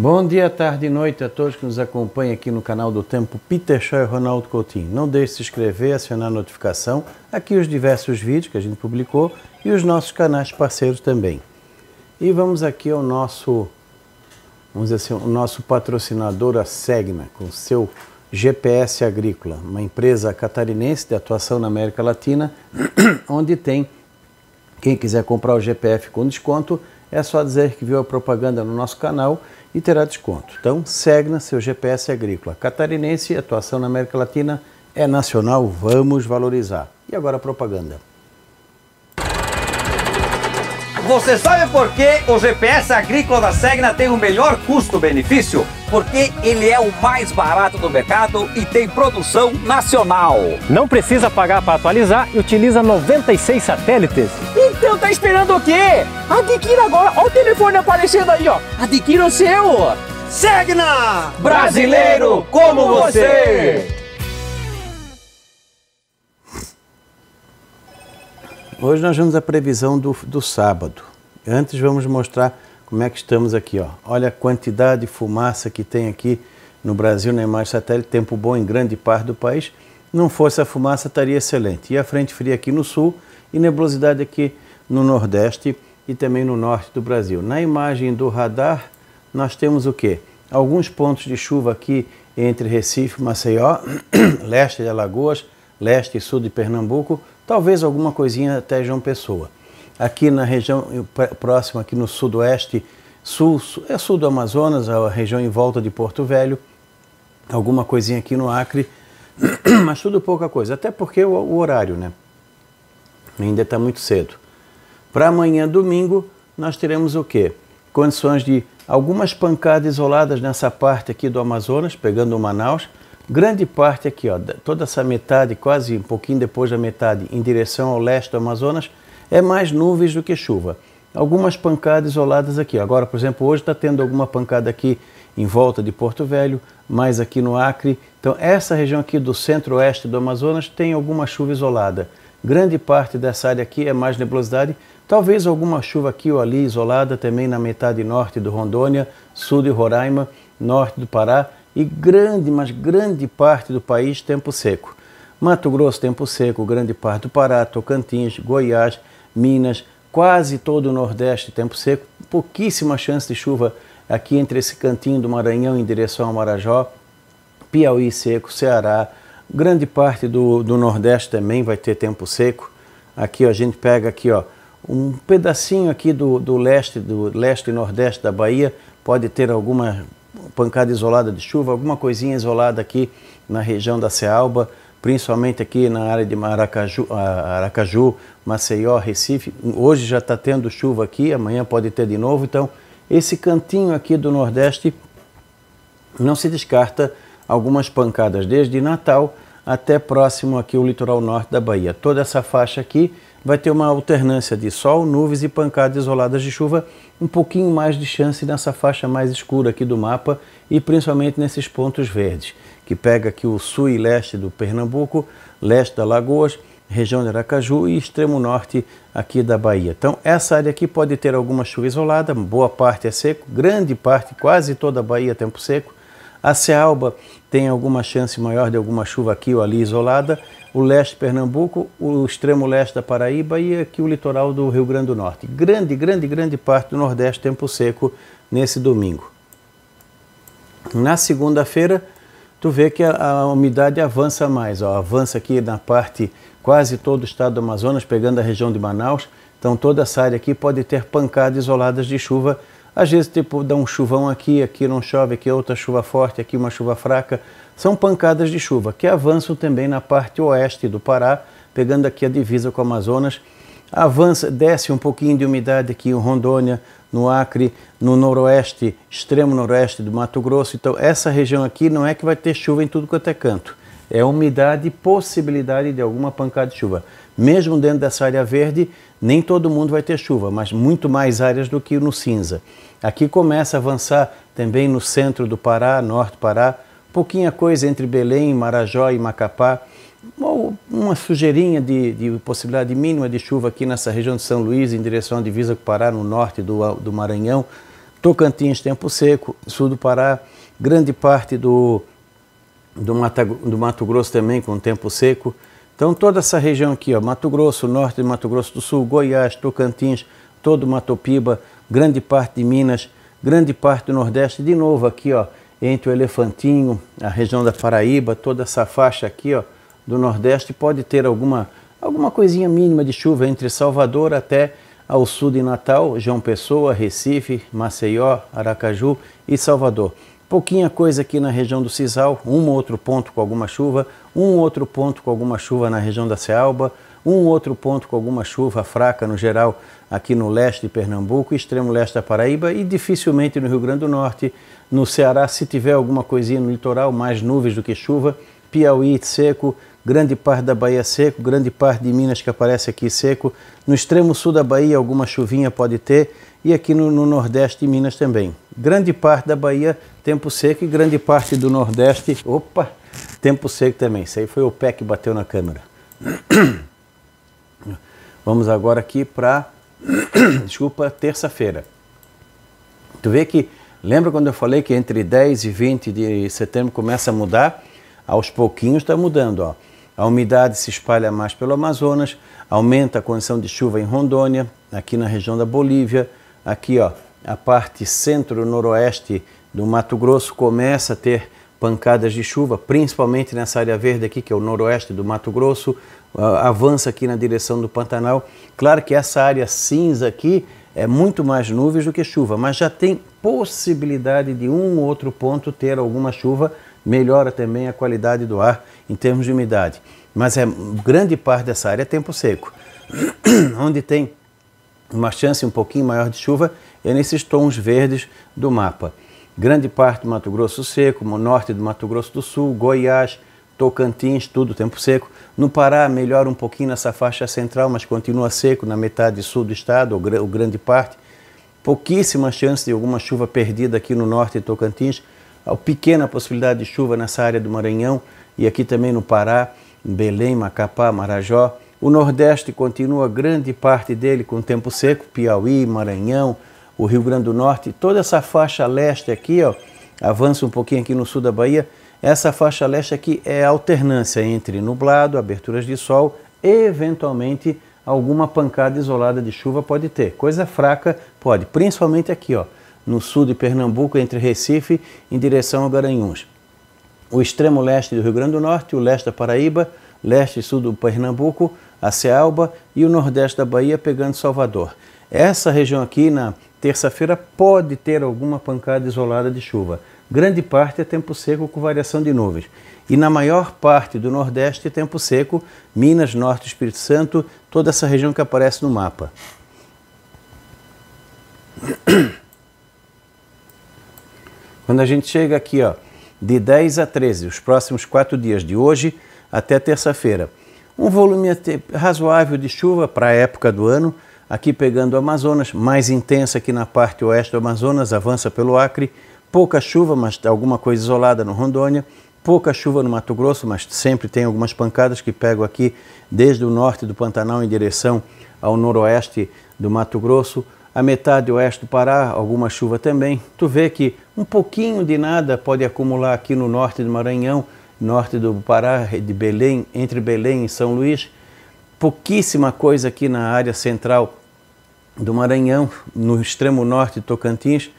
Bom dia, tarde e noite a todos que nos acompanham aqui no canal do Tempo Peter Shaw e Ronaldo Coutinho. Não deixe de se inscrever, acionar a notificação, aqui os diversos vídeos que a gente publicou e os nossos canais parceiros também. E vamos aqui ao nosso, vamos dizer assim, o nosso patrocinador, a Segna, com seu GPS Agrícola, uma empresa catarinense de atuação na América Latina, onde tem, quem quiser comprar o GPF com desconto, é só dizer que viu a propaganda no nosso canal e terá desconto. Então, Segna, seu GPS agrícola catarinense, atuação na América Latina é nacional, vamos valorizar. E agora a propaganda. Você sabe por que o GPS agrícola da Segna tem o melhor custo-benefício? Porque ele é o mais barato do mercado e tem produção nacional. Não precisa pagar para atualizar e utiliza 96 satélites. E então tá esperando o quê? Adquira agora. Olha o telefone aparecendo aí, ó. Adquira o seu. Segna! Brasileiro como você! Hoje nós vamos a previsão do, do sábado. Antes vamos mostrar como é que estamos aqui. Ó. Olha a quantidade de fumaça que tem aqui no Brasil na imagem satélite. Tempo bom em grande parte do país. Não fosse a fumaça, estaria excelente. E a frente fria aqui no sul e nebulosidade aqui no Nordeste e também no Norte do Brasil. Na imagem do radar, nós temos o quê? Alguns pontos de chuva aqui entre Recife, Maceió, leste de Alagoas, leste e sul de Pernambuco, talvez alguma coisinha até João Pessoa. Aqui na região próxima, aqui no sudoeste, sul, é sul do Amazonas, a região em volta de Porto Velho, alguma coisinha aqui no Acre, mas tudo pouca coisa, até porque o, o horário, né? Ainda está muito cedo. Para amanhã, domingo, nós teremos o quê? Condições de algumas pancadas isoladas nessa parte aqui do Amazonas, pegando o Manaus. Grande parte aqui, ó, toda essa metade, quase um pouquinho depois da metade, em direção ao leste do Amazonas, é mais nuvens do que chuva. Algumas pancadas isoladas aqui. Agora, por exemplo, hoje está tendo alguma pancada aqui em volta de Porto Velho, mais aqui no Acre. Então, essa região aqui do centro-oeste do Amazonas tem alguma chuva isolada. Grande parte dessa área aqui é mais nebulosidade, Talvez alguma chuva aqui ou ali isolada também na metade norte do Rondônia, sul de Roraima, norte do Pará e grande, mas grande parte do país tempo seco. Mato Grosso tempo seco, grande parte do Pará, Tocantins, Goiás, Minas, quase todo o Nordeste tempo seco, pouquíssima chance de chuva aqui entre esse cantinho do Maranhão em direção ao Marajó, Piauí seco, Ceará, grande parte do, do Nordeste também vai ter tempo seco. Aqui ó, a gente pega aqui ó, um pedacinho aqui do, do leste, do leste e nordeste da Bahia pode ter alguma pancada isolada de chuva, alguma coisinha isolada aqui na região da Cealba, principalmente aqui na área de Maracaju, Aracaju, Maceió, Recife. Hoje já está tendo chuva aqui, amanhã pode ter de novo. Então, esse cantinho aqui do Nordeste não se descarta algumas pancadas, desde Natal até próximo aqui o litoral norte da Bahia. Toda essa faixa aqui vai ter uma alternância de sol, nuvens e pancadas isoladas de chuva, um pouquinho mais de chance nessa faixa mais escura aqui do mapa e principalmente nesses pontos verdes, que pega aqui o sul e leste do Pernambuco, leste da Lagoas, região de Aracaju e extremo norte aqui da Bahia. Então essa área aqui pode ter alguma chuva isolada, boa parte é seco, grande parte, quase toda a Bahia tempo seco. A Cealba tem alguma chance maior de alguma chuva aqui ou ali isolada o leste de Pernambuco, o extremo leste da Paraíba e aqui o litoral do Rio Grande do Norte. Grande, grande, grande parte do Nordeste tempo seco nesse domingo. Na segunda-feira, tu vê que a, a, umidade avança mais, ó, avança aqui na parte quase todo o estado do Amazonas, pegando a região de Manaus. Então toda essa área aqui pode ter pancadas isoladas de chuva. Às vezes tipo dá um chuvão aqui, aqui não chove, aqui é outra chuva forte, aqui uma chuva fraca. São pancadas de chuva que avançam também na parte oeste do Pará, pegando aqui a divisa com o Amazonas. Avança, desce um pouquinho de umidade aqui em Rondônia, no Acre, no noroeste, extremo noroeste do Mato Grosso. Então, essa região aqui não é que vai ter chuva em tudo quanto é canto. É umidade e possibilidade de alguma pancada de chuva. Mesmo dentro dessa área verde, nem todo mundo vai ter chuva, mas muito mais áreas do que no cinza. Aqui começa a avançar também no centro do Pará, norte do Pará, pouquinha coisa entre Belém, Marajó e Macapá, uma sujeirinha de, de, possibilidade mínima de chuva aqui nessa região de São Luís, em direção à divisa com Pará, no norte do, do Maranhão, Tocantins, tempo seco, sul do Pará, grande parte do, do, Mata, do Mato Grosso também com tempo seco. Então toda essa região aqui, ó, Mato Grosso, norte de Mato Grosso do Sul, Goiás, Tocantins, todo Matopiba, grande parte de Minas, grande parte do Nordeste, de novo aqui, ó, entre o Elefantinho, a região da Paraíba, toda essa faixa aqui ó, do Nordeste, pode ter alguma, alguma coisinha mínima de chuva entre Salvador até ao sul de Natal, João Pessoa, Recife, Maceió, Aracaju e Salvador. Pouquinha coisa aqui na região do Cisal, um outro ponto com alguma chuva, um outro ponto com alguma chuva na região da Cealba, um outro ponto com alguma chuva fraca no geral aqui no leste de Pernambuco, extremo leste da Paraíba e dificilmente no Rio Grande do Norte, no Ceará, se tiver alguma coisinha no litoral, mais nuvens do que chuva. Piauí seco, grande parte da Bahia seco, grande parte de Minas que aparece aqui seco. No extremo sul da Bahia, alguma chuvinha pode ter. E aqui no, no nordeste de Minas também. Grande parte da Bahia, tempo seco. E grande parte do nordeste, opa, tempo seco também. Isso aí foi o pé que bateu na câmera. Vamos agora aqui para, desculpa, terça-feira. Tu vê que Lembra quando eu falei que entre 10 e 20 de setembro começa a mudar? Aos pouquinhos está mudando. Ó. A umidade se espalha mais pelo Amazonas, aumenta a condição de chuva em Rondônia, aqui na região da Bolívia, aqui ó, a parte centro-noroeste do Mato Grosso começa a ter pancadas de chuva, principalmente nessa área verde aqui, que é o noroeste do Mato Grosso, ah, avança aqui na direção do Pantanal. Claro que essa área cinza aqui é, muito mais nuvens do que chuva, mas já tem possibilidade de um ou outro ponto ter alguma chuva, melhora também a qualidade do ar em termos de umidade. Mas é grande parte dessa área é tempo seco, onde tem uma chance um pouquinho maior de chuva é nesses tons verdes do mapa. Grande parte do Mato Grosso seco, norte do Mato Grosso do Sul, Goiás, Tocantins, tudo tempo seco. No Pará, melhora um pouquinho nessa faixa central, mas continua seco na metade sul do estado, ou grande parte. Pouquíssima chance de alguma chuva perdida aqui no norte de Tocantins. Pequena possibilidade de chuva nessa área do Maranhão e aqui também no Pará, Belém, Macapá, Marajó. O Nordeste continua grande parte dele com tempo seco, Piauí, Maranhão, o Rio Grande do Norte, toda essa faixa leste aqui, ó, avança um pouquinho aqui no sul da Bahia, essa faixa leste aqui é alternância entre nublado, aberturas de sol, eventualmente alguma pancada isolada de chuva pode ter. Coisa fraca pode, principalmente aqui, ó, no sul de Pernambuco, entre Recife em direção a Garanhuns. O extremo leste do Rio Grande do Norte, o leste da Paraíba, leste e sul do Pernambuco, a Cealba e o nordeste da Bahia pegando Salvador. Essa região aqui na terça-feira pode ter alguma pancada isolada de chuva grande parte é tempo seco com variação de nuvens. E na maior parte do Nordeste, é tempo seco, Minas, Norte, Espírito Santo, toda essa região que aparece no mapa. Quando a gente chega aqui, ó, de 10 a 13, os próximos quatro dias, de hoje até terça-feira, um volume razoável de chuva para a época do ano, aqui pegando o Amazonas, mais intensa aqui na parte oeste do Amazonas, avança pelo Acre, pouca chuva, mas alguma coisa isolada no Rondônia, pouca chuva no Mato Grosso, mas sempre tem algumas pancadas que pego aqui desde o norte do Pantanal em direção ao noroeste do Mato Grosso, a metade oeste do Pará, alguma chuva também. Tu vê que um pouquinho de nada pode acumular aqui no norte do Maranhão, norte do Pará, de Belém, entre Belém e São Luís, pouquíssima coisa aqui na área central do Maranhão, no extremo norte de Tocantins,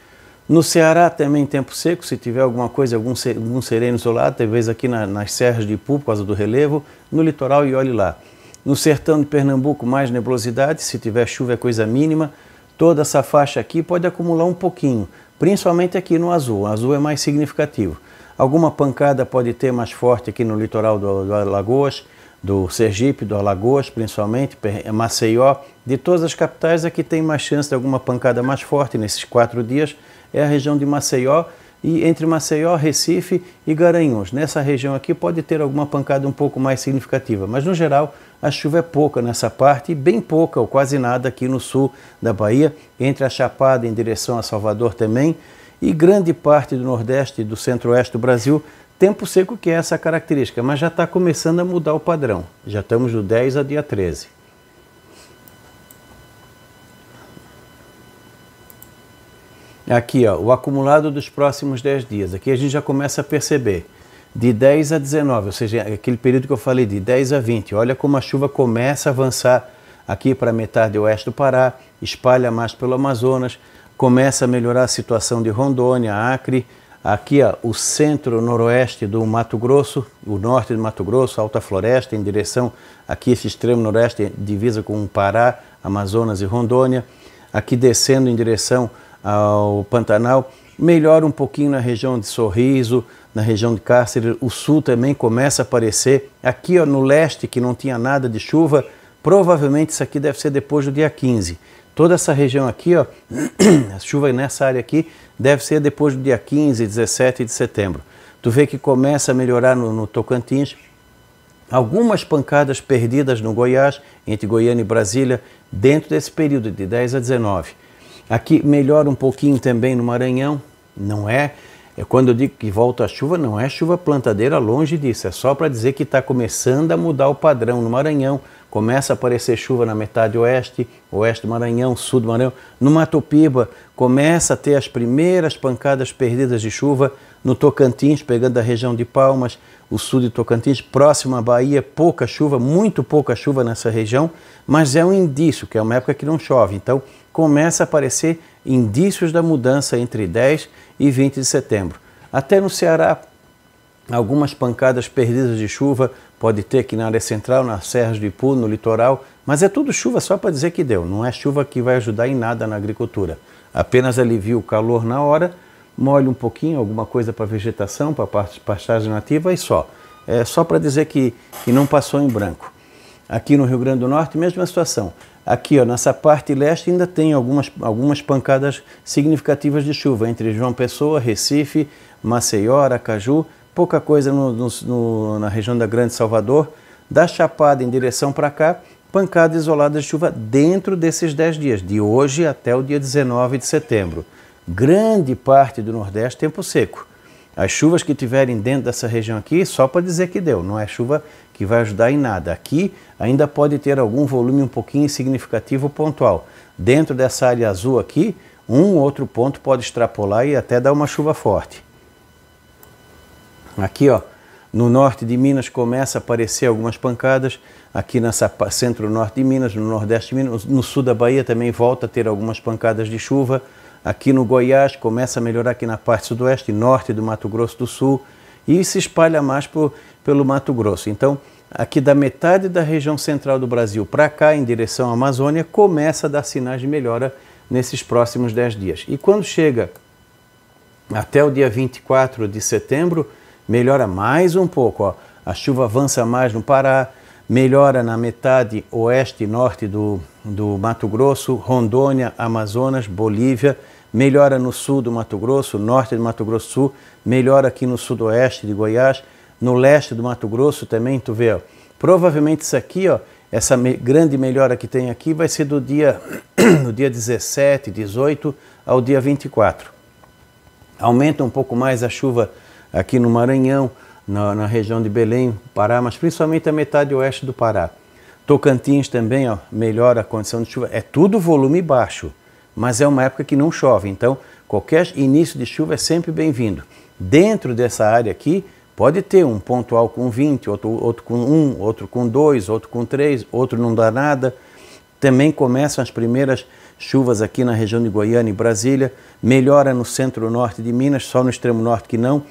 no Ceará também tempo seco, se tiver alguma coisa, algum, algum sereno isolado, talvez aqui na, nas serras de Ipu, por causa do relevo, no litoral e olhe lá. No sertão de Pernambuco, mais nebulosidade, se tiver chuva é coisa mínima. Toda essa faixa aqui pode acumular um pouquinho, principalmente aqui no azul. O azul é mais significativo. Alguma pancada pode ter mais forte aqui no litoral do, do Alagoas, do Sergipe, do Alagoas, principalmente, Maceió. De todas as capitais, aqui tem mais chance de alguma pancada mais forte nesses quatro dias é a região de Maceió e entre Maceió, Recife e Garanhuns. Nessa região aqui pode ter alguma pancada um pouco mais significativa, mas no geral a chuva é pouca nessa parte e bem pouca ou quase nada aqui no sul da Bahia, entre a Chapada em direção a Salvador também e grande parte do Nordeste e do Centro-Oeste do Brasil, tempo seco que é essa característica, mas já está começando a mudar o padrão. Já estamos do 10 a dia 13. É aqui, ó, o acumulado dos próximos 10 dias. Aqui a gente já começa a perceber. De 10 a 19, ou seja, aquele período que eu falei de 10 a 20. Olha como a chuva começa a avançar aqui para a metade oeste do Pará, espalha mais pelo Amazonas, começa a melhorar a situação de Rondônia, Acre, aqui ó, o centro-noroeste do Mato Grosso, o norte do Mato Grosso, Alta Floresta, em direção aqui esse extremo noroeste divisa com o Pará, Amazonas e Rondônia, aqui descendo em direção ao Pantanal, melhora um pouquinho na região de Sorriso, na região de Cáceres, o sul também começa a aparecer. Aqui ó, no leste, que não tinha nada de chuva, provavelmente isso aqui deve ser depois do dia 15. Toda essa região aqui, ó, a chuva nessa área aqui, deve ser depois do dia 15, 17 de setembro. Tu vê que começa a melhorar no, no Tocantins, algumas pancadas perdidas no Goiás, entre Goiânia e Brasília, dentro desse período de 10 a 19. Aqui melhora um pouquinho também no Maranhão, não é? é quando eu digo que volta a chuva, não é chuva plantadeira, longe disso. É só para dizer que está começando a mudar o padrão no Maranhão. Começa a aparecer chuva na metade oeste, oeste do Maranhão, sul do Maranhão. No Matopiba, começa a ter as primeiras pancadas perdidas de chuva. No Tocantins, pegando a região de Palmas, o sul de Tocantins, próximo à Bahia, pouca chuva, muito pouca chuva nessa região, mas é um indício que é uma época que não chove. Então, começa a aparecer indícios da mudança entre 10 e 20 de setembro. Até no Ceará, algumas pancadas perdidas de chuva pode ter aqui na área central, nas serras de Ipu, no litoral, mas é tudo chuva só para dizer que deu, não é chuva que vai ajudar em nada na agricultura. Apenas alivia o calor na hora, molha um pouquinho, alguma coisa para vegetação, para pastagem nativa e só. É só para dizer que, que não passou em branco. Aqui no Rio Grande do Norte, mesma situação. Aqui, ó, nessa parte leste, ainda tem algumas, algumas pancadas significativas de chuva entre João Pessoa, Recife, Maceió, Aracaju, pouca coisa no, no, na região da Grande Salvador. Da Chapada em direção para cá, pancada isolada de chuva dentro desses 10 dias, de hoje até o dia 19 de setembro. Grande parte do Nordeste, tempo seco. As chuvas que tiverem dentro dessa região aqui, só para dizer que deu, não é chuva que vai ajudar em nada. Aqui ainda pode ter algum volume um pouquinho significativo pontual. Dentro dessa área azul aqui, um outro ponto pode extrapolar e até dar uma chuva forte. Aqui, ó, no norte de Minas começa a aparecer algumas pancadas, aqui nessa centro-norte de Minas, no nordeste de Minas, no sul da Bahia também volta a ter algumas pancadas de chuva. Aqui no Goiás começa a melhorar aqui na parte sudoeste, norte do Mato Grosso do Sul e se espalha mais por pelo Mato Grosso. Então, aqui da metade da região central do Brasil para cá, em direção à Amazônia, começa a dar sinais de melhora nesses próximos 10 dias. E quando chega até o dia 24 de setembro, melhora mais um pouco. Ó. A chuva avança mais no Pará, melhora na metade oeste e norte do, do Mato Grosso, Rondônia, Amazonas, Bolívia, melhora no sul do Mato Grosso, norte do Mato Grosso Sul, melhora aqui no sudoeste de Goiás no leste do Mato Grosso também, tu vê, ó, provavelmente isso aqui, ó, essa me grande melhora que tem aqui vai ser do dia, no dia 17, 18 ao dia 24. Aumenta um pouco mais a chuva aqui no Maranhão, na, na região de Belém, Pará, mas principalmente a metade oeste do Pará. Tocantins também ó, melhora a condição de chuva. É tudo volume baixo, mas é uma época que não chove, então qualquer início de chuva é sempre bem-vindo. Dentro dessa área aqui, Pode ter um pontual com 20, outro, outro com 1, outro com 2, outro com 3, outro não dá nada. Também começam as primeiras chuvas aqui na região de Goiânia e Brasília. Melhora no centro-norte de Minas, só no extremo norte que não.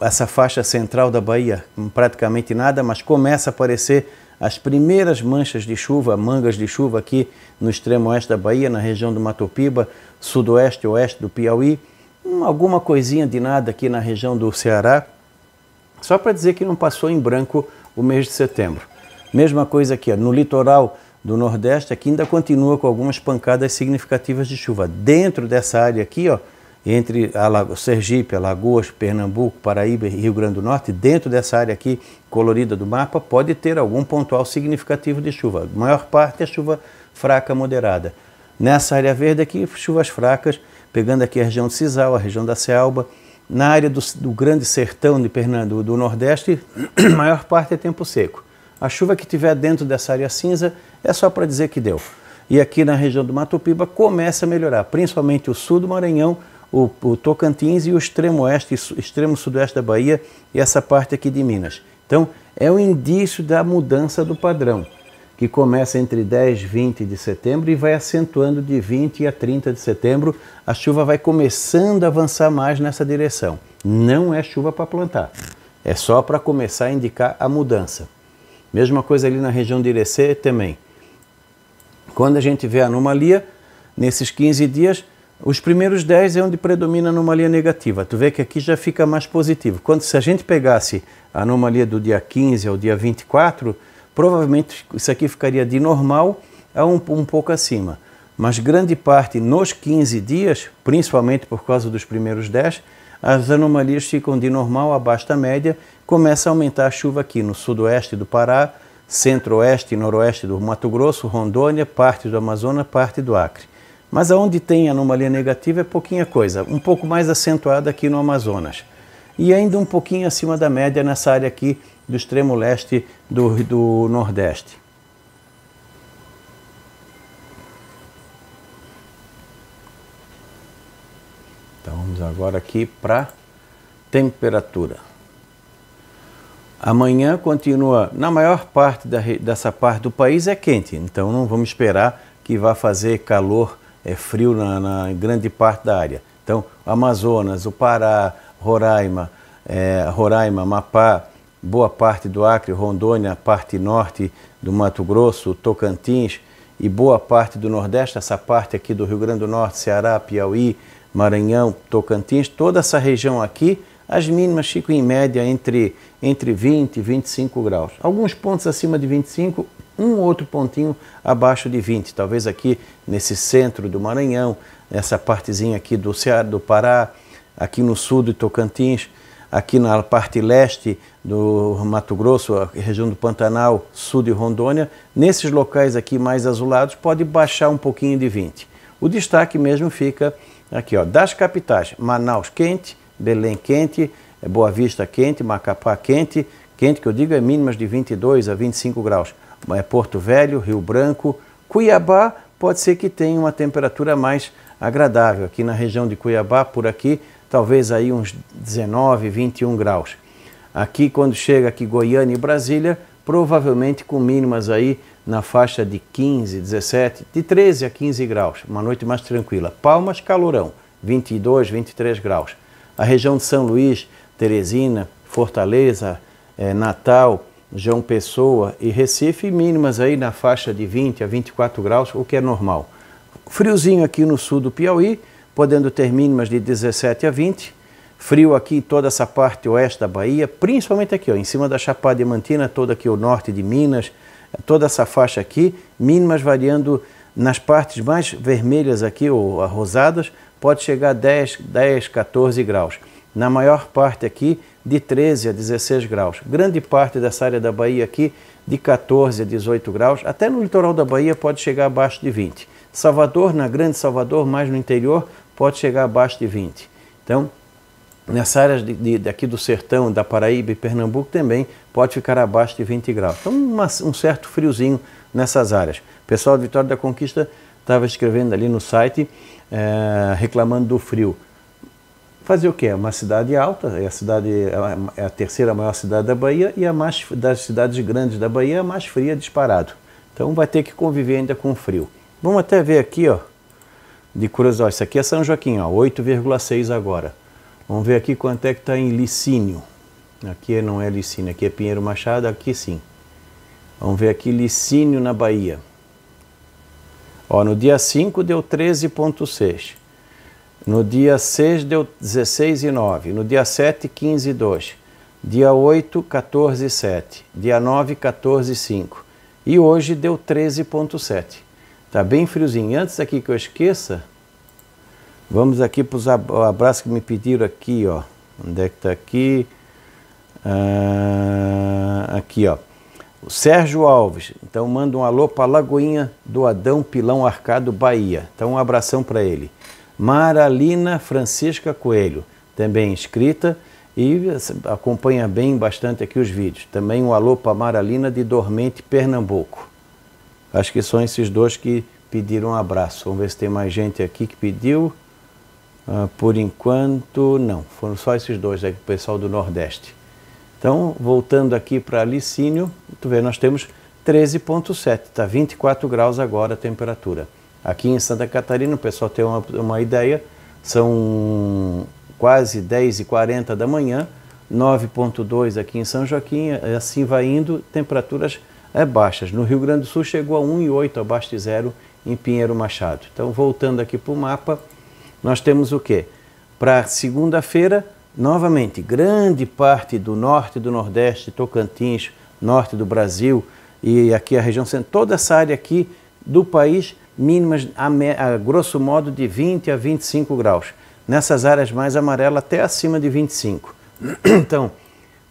Essa faixa central da Bahia, praticamente nada, mas começa a aparecer as primeiras manchas de chuva, mangas de chuva aqui no extremo oeste da Bahia, na região do Matopiba, sudoeste e oeste do Piauí, hum, alguma coisinha de nada aqui na região do Ceará, só para dizer que não passou em branco o mês de setembro. Mesma coisa aqui, no litoral do Nordeste, aqui ainda continua com algumas pancadas significativas de chuva. Dentro dessa área aqui, ó, entre Sergipe, Alagoas, Pernambuco, Paraíba e Rio Grande do Norte, dentro dessa área aqui colorida do mapa, pode ter algum pontual significativo de chuva. A maior parte é chuva fraca, moderada. Nessa área verde aqui, chuvas fracas, pegando aqui a região de Cisal, a região da Cealba, na área do, do Grande Sertão de Pernambuco, do Nordeste, a maior parte é tempo seco. A chuva que tiver dentro dessa área cinza é só para dizer que deu. E aqui na região do Mato Piba começa a melhorar, principalmente o sul do Maranhão, o, o Tocantins e o extremo oeste, extremo sudoeste da Bahia e essa parte aqui de Minas. Então, é um indício da mudança do padrão que começa entre 10 e 20 de setembro e vai acentuando de 20 a 30 de setembro. A chuva vai começando a avançar mais nessa direção. Não é chuva para plantar, é só para começar a indicar a mudança. Mesma coisa ali na região de Irecê também. Quando a gente vê a anomalia, nesses 15 dias, os primeiros 10 é onde predomina a anomalia negativa. Tu vê que aqui já fica mais positivo. Quando se a gente pegasse a anomalia do dia 15 ao dia 24, Provavelmente isso aqui ficaria de normal a um, um pouco acima, mas grande parte nos 15 dias, principalmente por causa dos primeiros 10, as anomalias ficam de normal abaixo da média, começa a aumentar a chuva aqui no sudoeste do Pará, centro-oeste e noroeste do Mato Grosso, Rondônia, parte do Amazonas, parte do Acre. Mas aonde tem anomalia negativa é pouquinha coisa, um pouco mais acentuada aqui no Amazonas e ainda um pouquinho acima da média nessa área aqui do extremo leste do, do Nordeste. Então vamos agora aqui para temperatura. Amanhã continua, na maior parte da, dessa parte do país é quente, então não vamos esperar que vá fazer calor, é frio na, na grande parte da área. Então, Amazonas, o Pará, Roraima, eh, Roraima, Mapá, boa parte do Acre, Rondônia, parte norte do Mato Grosso, Tocantins e boa parte do Nordeste, essa parte aqui do Rio Grande do Norte, Ceará, Piauí, Maranhão, Tocantins, toda essa região aqui, as mínimas ficam em média entre, entre 20 e 25 graus. Alguns pontos acima de 25, um outro pontinho abaixo de 20, talvez aqui nesse centro do Maranhão, nessa partezinha aqui do Ceará, do Pará, aqui no sul de Tocantins, aqui na parte leste do Mato Grosso, a região do Pantanal, sul de Rondônia, nesses locais aqui mais azulados pode baixar um pouquinho de 20. O destaque mesmo fica aqui, ó, das capitais, Manaus quente, Belém quente, Boa Vista quente, Macapá quente, quente que eu digo é mínimas de 22 a 25 graus. É Porto Velho, Rio Branco, Cuiabá pode ser que tenha uma temperatura mais agradável. Aqui na região de Cuiabá, por aqui, talvez aí uns 19, 21 graus. Aqui, quando chega aqui Goiânia e Brasília, provavelmente com mínimas aí na faixa de 15, 17, de 13 a 15 graus, uma noite mais tranquila. Palmas, calorão, 22, 23 graus. A região de São Luís, Teresina, Fortaleza, eh, Natal, João Pessoa e Recife, mínimas aí na faixa de 20 a 24 graus, o que é normal. Friozinho aqui no sul do Piauí, podendo ter mínimas de 17 a 20. Frio aqui em toda essa parte oeste da Bahia, principalmente aqui, ó, em cima da Chapada Diamantina, todo aqui o norte de Minas, eh, toda essa faixa aqui, mínimas variando nas partes mais vermelhas aqui, ou rosadas, pode chegar a 10, 10, 14 graus. Na maior parte aqui, de 13 a 16 graus. Grande parte dessa área da Bahia aqui, de 14 a 18 graus. Até no litoral da Bahia pode chegar abaixo de 20. Salvador, na Grande Salvador, mais no interior, pode chegar abaixo de 20. Então, nessas áreas de, daqui do sertão, da Paraíba e Pernambuco também pode ficar abaixo de 20 graus. Então, uma, um certo friozinho nessas áreas. O pessoal do Vitória da Conquista estava escrevendo ali no site, é, reclamando do frio. Fazer o quê? É uma cidade alta, é a, cidade, é, é a terceira maior cidade da Bahia e a mais das cidades grandes da Bahia, a mais fria disparado. Então vai ter que conviver ainda com o frio. Vamos até ver aqui, ó, de Cruz. Ó, isso aqui é São Joaquim, 8,6 agora. Vamos ver aqui quanto é que está em Licínio. Aqui não é Licínio, aqui é Pinheiro Machado, aqui sim. Vamos ver aqui Licínio na Bahia. Ó, no dia 5 deu 13,6. No dia 6 deu 16,9. No dia 7, 15,2. Dia 8, 14,7. Dia 9, 14,5. E hoje deu 13,7. Está bem friozinho. Antes aqui que eu esqueça, vamos aqui para os abraços que me pediram aqui, ó. Onde é que está aqui? Ah, aqui, ó. O Sérgio Alves. Então manda um alô para Lagoinha do Adão Pilão Arcado, Bahia. Então um abração para ele. Maralina Francisca Coelho, também inscrita e acompanha bem bastante aqui os vídeos. Também um alô para Maralina de Dormente, Pernambuco. Acho que são esses dois que pediram um abraço. Vamos ver se tem mais gente aqui que pediu. Uh, por enquanto, não. Foram só esses dois aí, o pessoal do Nordeste. Então, voltando aqui para Licínio, tu vê, nós temos 13,7, está 24 graus agora a temperatura. Aqui em Santa Catarina, o pessoal tem uma, uma ideia, são quase 10h40 da manhã, 9,2 aqui em São Joaquim, assim vai indo, temperaturas é, baixas. No Rio Grande do Sul chegou a 1,8 abaixo de zero em Pinheiro Machado. Então, voltando aqui para o mapa, nós temos o quê? Para segunda-feira, novamente, grande parte do norte do nordeste, Tocantins, norte do Brasil e aqui a região central, toda essa área aqui do país, mínimas a, a grosso modo de 20 a 25 graus. Nessas áreas mais amarelas, até acima de 25. então,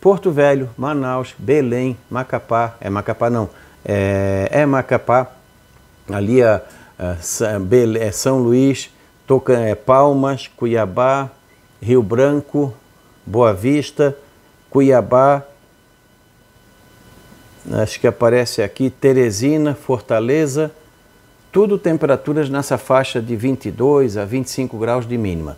Porto Velho, Manaus, Belém, Macapá, é Macapá não, é, é Macapá, ali a, é, São Luís, Tocan, é, Palmas, Cuiabá, Rio Branco, Boa Vista, Cuiabá, acho que aparece aqui Teresina, Fortaleza, tudo temperaturas nessa faixa de 22 a 25 graus de mínima.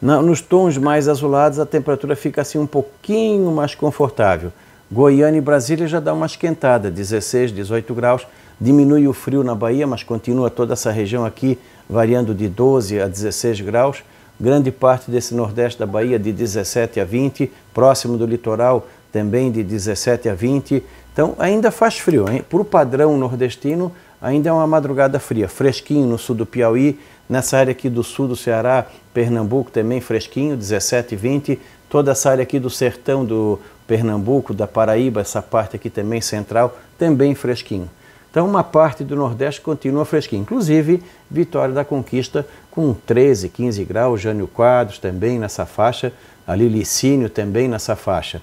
Nos tons mais azulados, a temperatura fica assim um pouquinho mais confortável. Goiânia e Brasília já dá uma esquentada, 16, 18 graus. Diminui o frio na Bahia, mas continua toda essa região aqui variando de 12 a 16 graus. Grande parte desse nordeste da Bahia de 17 a 20, próximo do litoral também de 17 a 20. Então ainda faz frio, hein? Para o padrão nordestino, ainda é uma madrugada fria. Fresquinho no sul do Piauí, nessa área aqui do sul do Ceará, Pernambuco também fresquinho, 17 e 20. Toda essa área aqui do sertão do Pernambuco, da Paraíba, essa parte aqui também central, também fresquinho. Então uma parte do Nordeste continua fresquinho, inclusive Vitória da Conquista com 13, 15 graus, Jânio Quadros também nessa faixa, ali Licínio também nessa faixa.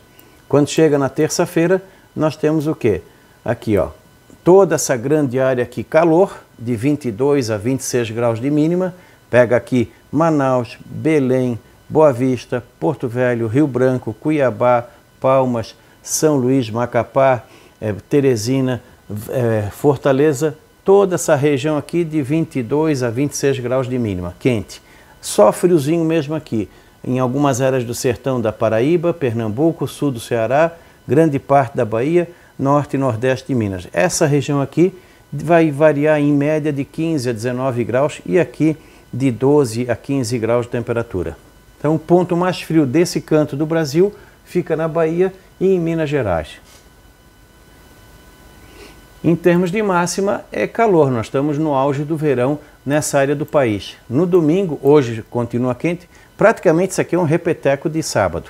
Quando chega na terça-feira, nós temos o quê? Aqui, ó, toda essa grande área aqui, calor, de 22 a 26 graus de mínima, pega aqui Manaus, Belém, Boa Vista, Porto Velho, Rio Branco, Cuiabá, Palmas, São Luís, Macapá, é, Teresina, é, Fortaleza, toda essa região aqui de 22 a 26 graus de mínima, quente. Só friozinho mesmo aqui, em algumas áreas do sertão da Paraíba, Pernambuco, sul do Ceará, grande parte da Bahia, norte e nordeste de Minas. Essa região aqui vai variar em média de 15 a 19 graus e aqui de 12 a 15 graus de temperatura. Então, o ponto mais frio desse canto do Brasil fica na Bahia e em Minas Gerais. Em termos de máxima, é calor, nós estamos no auge do verão nessa área do país. No domingo, hoje continua quente, praticamente isso aqui é um repeteco de sábado.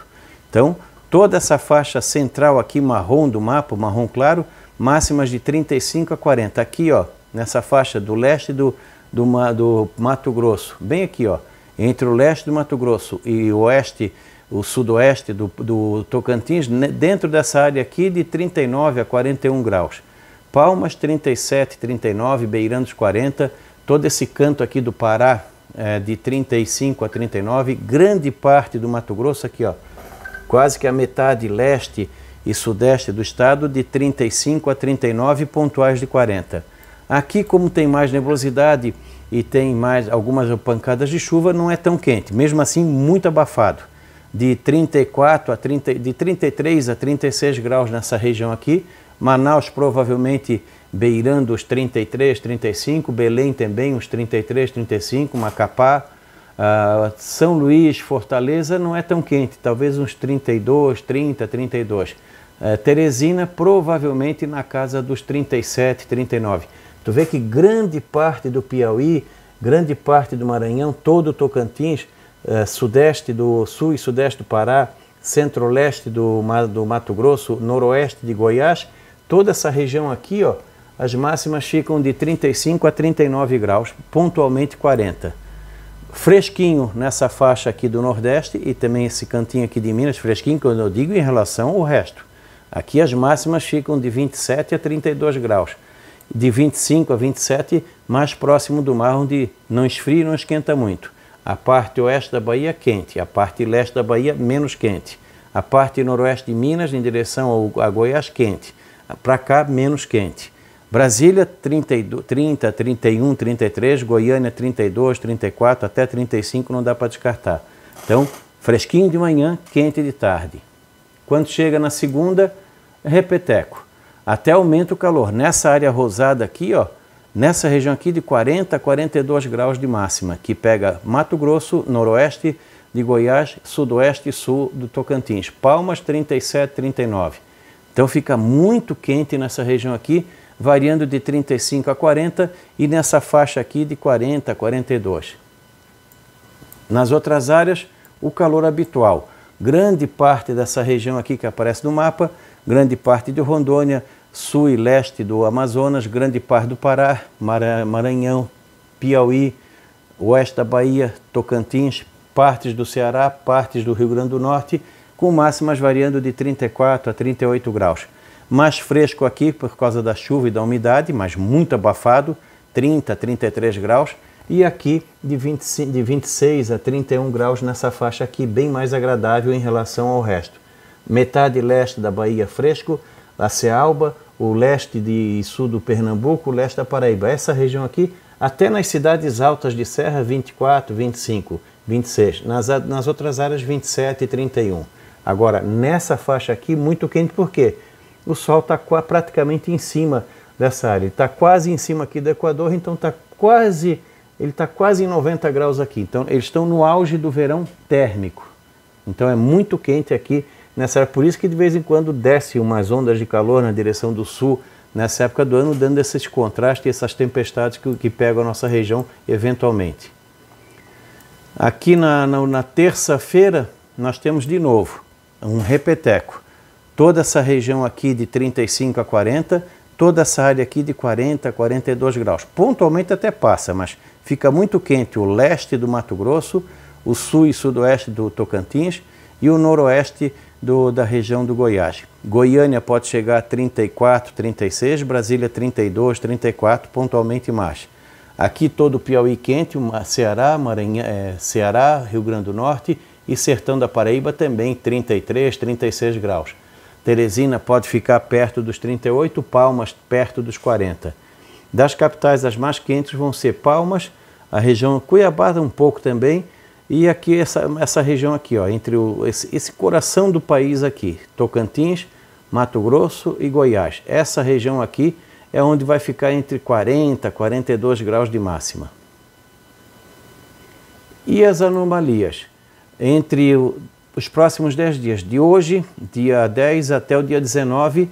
Então, toda essa faixa central aqui marrom do mapa, marrom claro, máximas de 35 a 40. Aqui, ó, nessa faixa do leste do, do, do Mato Grosso, bem aqui, ó, entre o leste do Mato Grosso e o oeste, o sudoeste do, do Tocantins, dentro dessa área aqui de 39 a 41 graus. Palmas 37, 39, beirando os 40, todo esse canto aqui do Pará é, de 35 a 39, grande parte do Mato Grosso aqui, ó, quase que a metade leste e sudeste do estado de 35 a 39 pontuais de 40. Aqui, como tem mais nebulosidade e tem mais algumas pancadas de chuva, não é tão quente. Mesmo assim, muito abafado. De 34 a 30, de 33 a 36 graus nessa região aqui. Manaus provavelmente beirando os 33, 35, Belém também os 33, 35, Macapá, Uh, São Luís, Fortaleza não é tão quente, talvez uns 32, 30, 32. Uh, Teresina provavelmente na casa dos 37, 39. Tu vê que grande parte do Piauí, grande parte do Maranhão, todo o Tocantins, eh, sudeste do sul e sudeste do Pará, centro-leste do, do Mato Grosso, noroeste de Goiás, toda essa região aqui, ó, as máximas ficam de 35 a 39 graus, pontualmente 40. Fresquinho nessa faixa aqui do Nordeste e também esse cantinho aqui de Minas, fresquinho quando eu digo em relação ao resto. Aqui as máximas ficam de 27 a 32 graus de 25 a 27, mais próximo do mar, onde não esfria e não esquenta muito. A parte oeste da Bahia, quente. A parte leste da Bahia, menos quente. A parte noroeste de Minas, em direção ao, a Goiás, quente. Para cá, menos quente. Brasília, 32, 30, 31, 33. Goiânia, 32, 34, até 35, não dá para descartar. Então, fresquinho de manhã, quente de tarde. Quando chega na segunda, repeteco até aumenta o calor. Nessa área rosada aqui, ó, nessa região aqui de 40 a 42 graus de máxima, que pega Mato Grosso, noroeste de Goiás, sudoeste e sul do Tocantins. Palmas 37, 39. Então fica muito quente nessa região aqui, variando de 35 a 40 e nessa faixa aqui de 40 a 42. Nas outras áreas, o calor habitual. Grande parte dessa região aqui que aparece no mapa grande parte de Rondônia, sul e leste do Amazonas, grande parte do Pará, Maranhão, Piauí, oeste da Bahia, Tocantins, partes do Ceará, partes do Rio Grande do Norte, com máximas variando de 34 a 38 graus. Mais fresco aqui por causa da chuva e da umidade, mas muito abafado, 30 a 33 graus. E aqui de, 25, de 26 a 31 graus nessa faixa aqui, bem mais agradável em relação ao resto metade leste da Bahia fresco, a Cealba, o leste de, e sul do Pernambuco, o leste da Paraíba. Essa região aqui, até nas cidades altas de Serra, 24, 25, 26. Nas, nas outras áreas, 27 e 31. Agora, nessa faixa aqui, muito quente, por quê? O sol está praticamente em cima dessa área. está quase em cima aqui do Equador, então está quase... Ele está quase em 90 graus aqui, então eles estão no auge do verão térmico. Então é muito quente aqui nessa época. Por isso que de vez em quando desce umas ondas de calor na direção do sul nessa época do ano, dando esses contrastes e essas tempestades que, que pegam a nossa região eventualmente. Aqui na, na, na terça-feira nós temos de novo um repeteco. Toda essa região aqui de 35 a 40, toda essa área aqui de 40 a 42 graus. Pontualmente até passa, mas fica muito quente o leste do Mato Grosso, o sul e sudoeste do Tocantins e o noroeste do, da região do Goiás. Goiânia pode chegar a 34, 36, Brasília 32, 34, pontualmente mais. Aqui todo o Piauí quente, Ceará, Maranhão, é, Ceará, Rio Grande do Norte e Sertão da Paraíba também 33, 36 graus. Teresina pode ficar perto dos 38, Palmas perto dos 40. Das capitais, as mais quentes vão ser Palmas, a região Cuiabá um pouco também, e aqui, essa, essa região aqui, ó, entre o, esse, esse coração do país aqui, Tocantins, Mato Grosso e Goiás. Essa região aqui é onde vai ficar entre 40 e 42 graus de máxima. E as anomalias? Entre os próximos 10 dias, de hoje, dia 10 até o dia 19,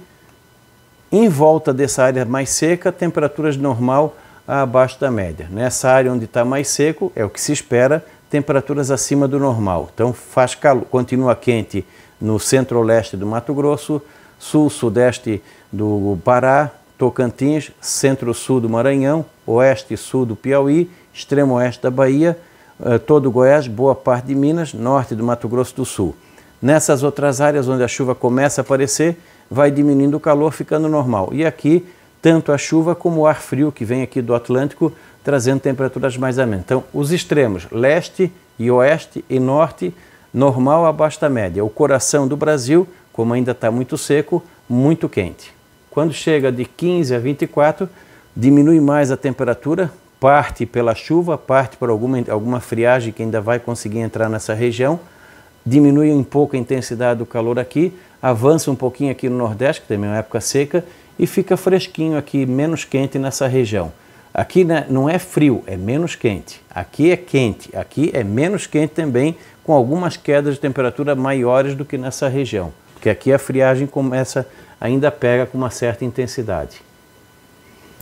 em volta dessa área mais seca, temperaturas normal abaixo da média. Nessa área onde está mais seco, é o que se espera, temperaturas acima do normal. Então faz calor, continua quente no centro-oeste do Mato Grosso, sul-sudeste do Pará, Tocantins, centro-sul do Maranhão, oeste e sul do Piauí, extremo-oeste da Bahia, eh, todo o Goiás, boa parte de Minas, norte do Mato Grosso do Sul. Nessas outras áreas onde a chuva começa a aparecer, vai diminuindo o calor, ficando normal. E aqui, tanto a chuva como o ar frio que vem aqui do Atlântico trazendo temperaturas mais amenas. Então, os extremos leste e oeste e norte, normal abaixo da média. O coração do Brasil, como ainda está muito seco, muito quente. Quando chega de 15 a 24, diminui mais a temperatura, parte pela chuva, parte por alguma, alguma friagem que ainda vai conseguir entrar nessa região, diminui um pouco a intensidade do calor aqui, avança um pouquinho aqui no Nordeste, que também é uma época seca, e fica fresquinho aqui, menos quente nessa região. Aqui né, não é frio, é menos quente. Aqui é quente, aqui é menos quente também, com algumas quedas de temperatura maiores do que nessa região, porque aqui a friagem começa, ainda pega com uma certa intensidade.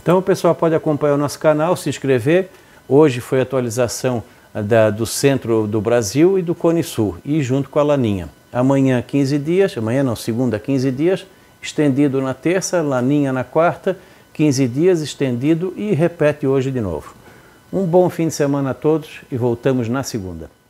Então o pessoal pode acompanhar o nosso canal, se inscrever. Hoje foi atualização ah, da, do centro do Brasil e do Cone Sul, e junto com a Laninha. Amanhã 15 dias, amanhã não, segunda 15 dias, estendido na terça, Laninha na quarta 15 dias estendido e repete hoje de novo. Um bom fim de semana a todos e voltamos na segunda.